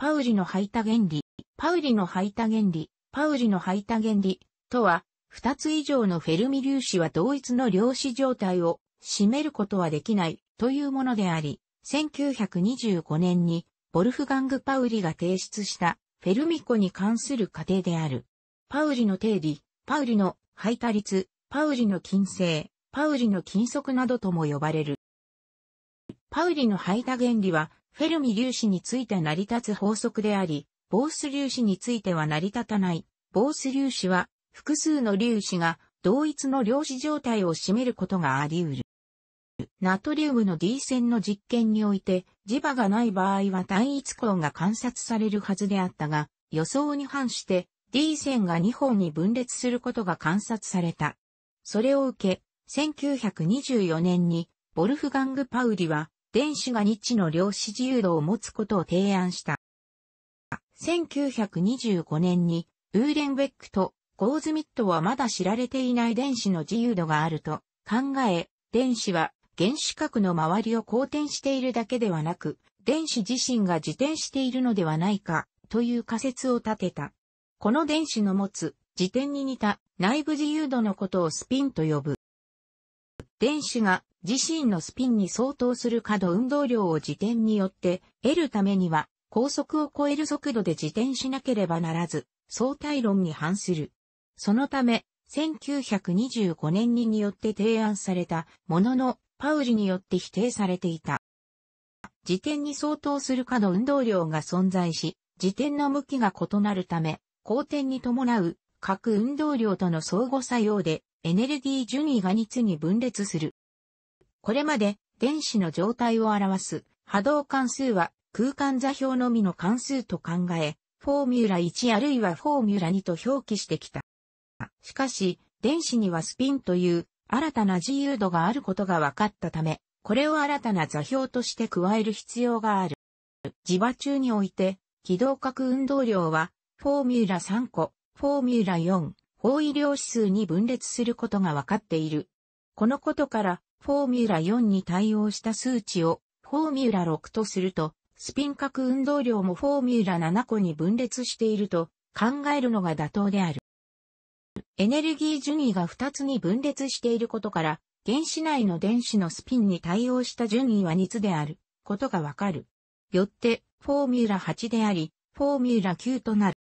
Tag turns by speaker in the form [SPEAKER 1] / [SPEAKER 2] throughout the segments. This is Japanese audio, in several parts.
[SPEAKER 1] パウリの排他原理、パウリの排他原理、パウリの排他原理とは、二つ以上のフェルミ粒子は同一の量子状態を占めることはできないというものであり、1925年にボルフガング・パウリが提出したフェルミ湖に関する過程である。パウリの定理、パウリの排他率、パウリの金星、パウリの金属などとも呼ばれる。パウリの排他原理はフェルミ粒子について成り立つ法則であり、ボース粒子については成り立たない。ボース粒子は、複数の粒子が同一の量子状態を占めることがあり得る。ナトリウムの D 線の実験において、磁場がない場合は単一光が観察されるはずであったが、予想に反して D 線が2本に分裂することが観察された。それを受け、1924年にボルフガング・パウリは電子が日の量子自由度を持つことを提案した。1925年に、ウーレンベックとゴーズミットはまだ知られていない電子の自由度があると考え、電子は原子核の周りを公転しているだけではなく、電子自身が自転しているのではないか、という仮説を立てた。この電子の持つ自転に似た内部自由度のことをスピンと呼ぶ。電子が自身のスピンに相当する可動運動量を自転によって得るためには、高速を超える速度で自転しなければならず、相対論に反する。そのため、1925年にによって提案されたものの、パウリによって否定されていた。自転に相当する可動運動量が存在し、自転の向きが異なるため、後転に伴う各運動量との相互作用でエネルギー順位が2つに分裂する。これまで電子の状態を表す波動関数は空間座標のみの関数と考え、フォーミュラ1あるいはフォーミュラ2と表記してきた。しかし、電子にはスピンという新たな自由度があることが分かったため、これを新たな座標として加える必要がある。磁場中において、軌道各運動量は、フォーミュラ3個、フォーミュラ4、方位量指数に分裂することが分かっている。このことから、フォーミュラ4に対応した数値を、フォーミュラ6とすると、スピン角運動量もフォーミュラ7個に分裂していると考えるのが妥当である。エネルギー順位が2つに分裂していることから、原子内の電子のスピンに対応した順位は2つであることがわかる。よって、フォーミュラ8であり、フォーミュラ9となる。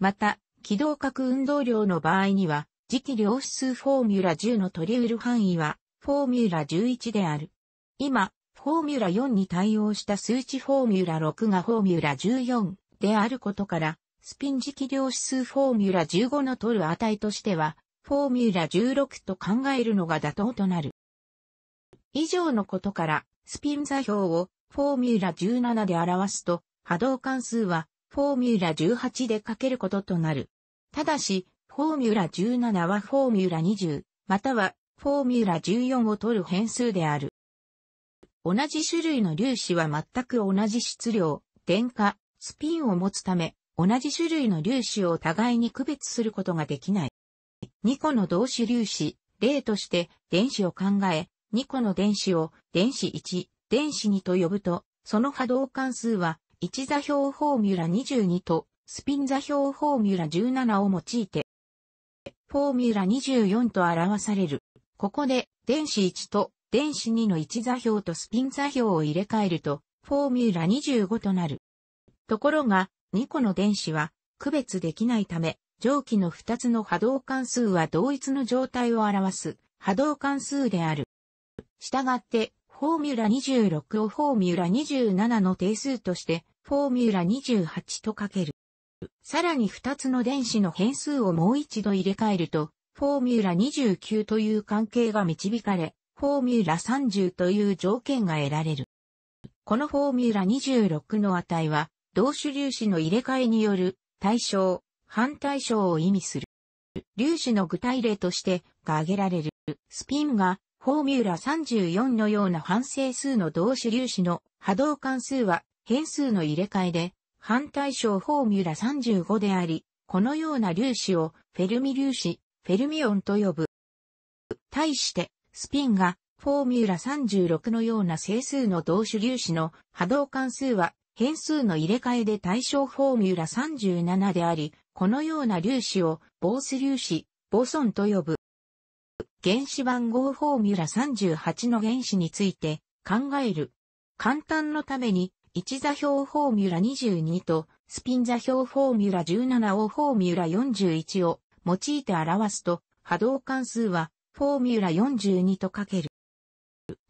[SPEAKER 1] また、軌道角運動量の場合には、磁気量子数フォーミュラ10の取り得る範囲は、フォーミュラ11である。今、フォーミュラ4に対応した数値フォーミュラ6がフォーミュラ14であることから、スピン磁気量子数フォーミュラ15の取る値としては、フォーミュラ16と考えるのが妥当となる。以上のことから、スピン座標をフォーミュラ17で表すと、波動関数はフォーミュラ18でかけることとなる。ただし、フォーミュラ17はフォーミュラ20、またはフォーミュラ14を取る変数である。同じ種類の粒子は全く同じ質量、電荷、スピンを持つため、同じ種類の粒子を互いに区別することができない。2個の同子粒子、例として電子を考え、2個の電子を電子1、電子2と呼ぶと、その波動関数は1座標フォーミュラ22とスピン座標フォーミュラ17を用いて、フォーミュラ24と表される。ここで、電子1と電子2の1座標とスピン座標を入れ替えると、フォーミュラ25となる。ところが、2個の電子は区別できないため、上記の2つの波動関数は同一の状態を表す波動関数である。したがって、フォーミュラ26をフォーミュラ27の定数として、フォーミュラ28と書ける。さらに2つの電子の変数をもう一度入れ替えると、フォーミュラ29という関係が導かれ、フォーミュラ30という条件が得られる。このフォーミュラ26の値は、同種粒子の入れ替えによる対象、反対象を意味する。粒子の具体例としてが挙げられる。スピンがフォーミュラ34のような反整数の同種粒子の波動関数は変数の入れ替えで反対称フォーミュラ35であり、このような粒子をフェルミ粒子、フェルミオンと呼ぶ。対して、スピンがフォーミュラ36のような整数の同種粒子の波動関数は変数の入れ替えで対象フォーミュラ37であり、このような粒子をボース粒子、ボソンと呼ぶ。原子番号フォーミュラ38の原子について考える。簡単のために1座標フォーミュラ22とスピン座標フォーミュラ17をフォーミュラ41を用いて表すと波動関数はフォーミュラ42と書ける。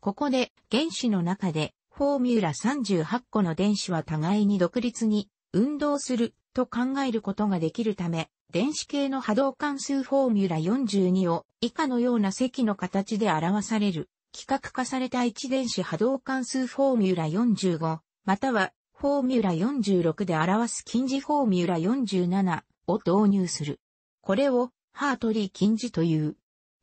[SPEAKER 1] ここで原子の中でフォーミュラ38個の電子は互いに独立に運動すると考えることができるため、電子系の波動関数フォーミュラ42を以下のような積の形で表される。規格化された1電子波動関数フォーミュラ45、または、フォーミュラ46で表す近似フォーミュラ47を導入する。これを、ハートリー近似という。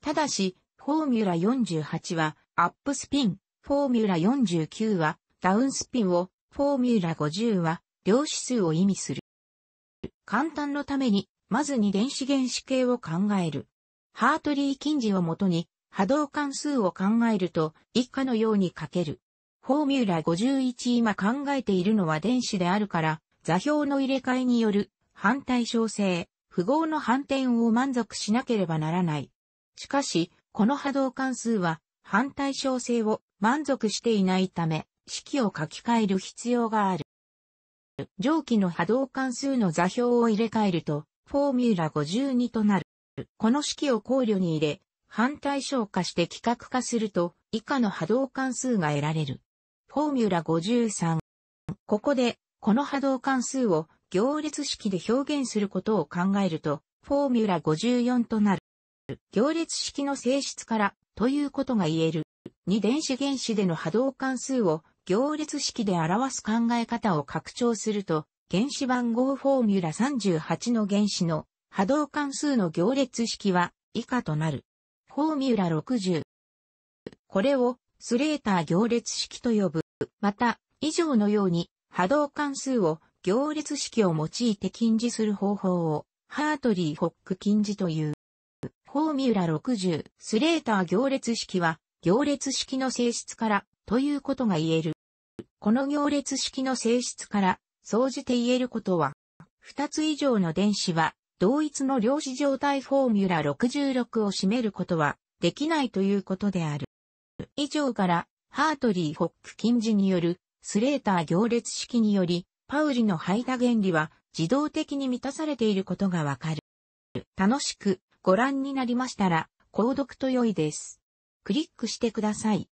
[SPEAKER 1] ただし、フォーミュラ48は、アップスピン、フォーミュラ49は、ダウンスピンを、フォーミュラ50は、量子数を意味する。簡単のために、まず二電子原子系を考える。ハートリー近似をもとに、波動関数を考えると、以下のように書ける。フォーミュラ51今考えているのは電子であるから、座標の入れ替えによる反対称性、符号の反転を満足しなければならない。しかし、この波動関数は反対称性を満足していないため、式を書き換える必要がある。上記の波動関数の座標を入れ替えると、フォーミュラ52となる。この式を考慮に入れ、反対称化して規格化すると、以下の波動関数が得られる。フォーミュラ53。ここで、この波動関数を行列式で表現することを考えると、フォーミュラ54となる。行列式の性質からということが言える。2電子原子での波動関数を行列式で表す考え方を拡張すると、原子番号フォーミュラ38の原子の波動関数の行列式は以下となる。フォーミュラ60。これをスレーター行列式と呼ぶ。また、以上のように波動関数を行列式を用いて禁止する方法をハートリー・ホック禁止という。フォーミュラ60、スレーター行列式は行列式の性質からということが言える。この行列式の性質から総じて言えることは、2つ以上の電子は同一の量子状態フォーミュラ66を占めることはできないということである。以上から、ハートリー・ホックンジによる、スレーター行列式により、パウリの排他原理は自動的に満たされていることがわかる。楽しくご覧になりましたら、購読と良いです。クリックしてください。